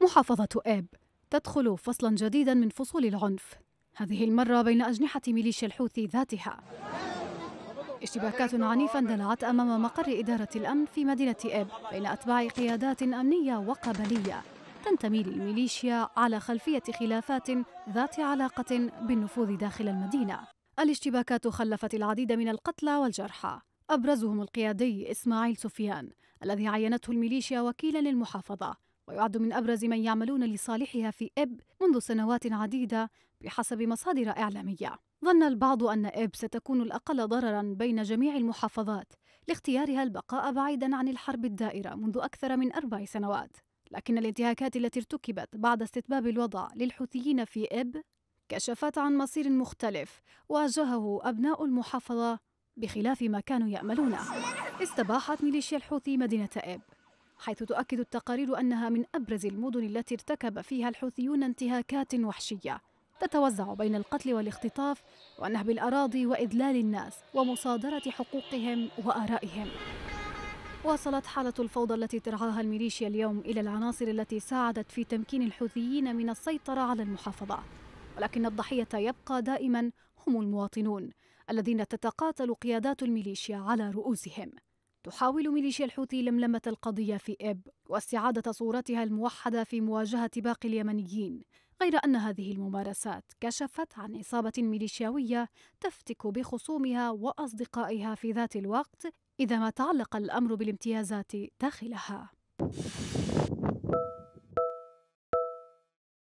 محافظة إب تدخل فصلا جديدا من فصول العنف هذه المرة بين أجنحة ميليشيا الحوثي ذاتها اشتباكات عنيفة اندلعت أمام مقر إدارة الأمن في مدينة إب بين أتباع قيادات أمنية وقبلية تنتمي للميليشيا على خلفية خلافات ذات علاقة بالنفوذ داخل المدينة الاشتباكات خلفت العديد من القتلى والجرحى أبرزهم القيادي إسماعيل سفيان الذي عينته الميليشيا وكيلا للمحافظة ويعد من أبرز من يعملون لصالحها في إب منذ سنوات عديدة بحسب مصادر إعلامية ظن البعض أن إب ستكون الأقل ضررا بين جميع المحافظات لاختيارها البقاء بعيدا عن الحرب الدائرة منذ أكثر من أربع سنوات لكن الانتهاكات التي ارتكبت بعد استتباب الوضع للحوثيين في إب كشفت عن مصير مختلف واجهه أبناء المحافظة بخلاف ما كانوا يأملونه استباحت ميليشيا الحوثي مدينة إب حيث تؤكد التقارير أنها من أبرز المدن التي ارتكب فيها الحوثيون انتهاكات وحشية تتوزع بين القتل والاختطاف ونهب الأراضي وإذلال الناس ومصادرة حقوقهم وآرائهم وصلت حالة الفوضى التي ترعاها الميليشيا اليوم إلى العناصر التي ساعدت في تمكين الحوثيين من السيطرة على المحافظة ولكن الضحية يبقى دائما هم المواطنون الذين تتقاتل قيادات الميليشيا على رؤوسهم تحاول ميليشيا الحوثي لملمة القضية في إب واستعادة صورتها الموحدة في مواجهة باقي اليمنيين غير أن هذه الممارسات كشفت عن إصابة ميليشياوية تفتك بخصومها وأصدقائها في ذات الوقت إذا ما تعلق الأمر بالامتيازات داخلها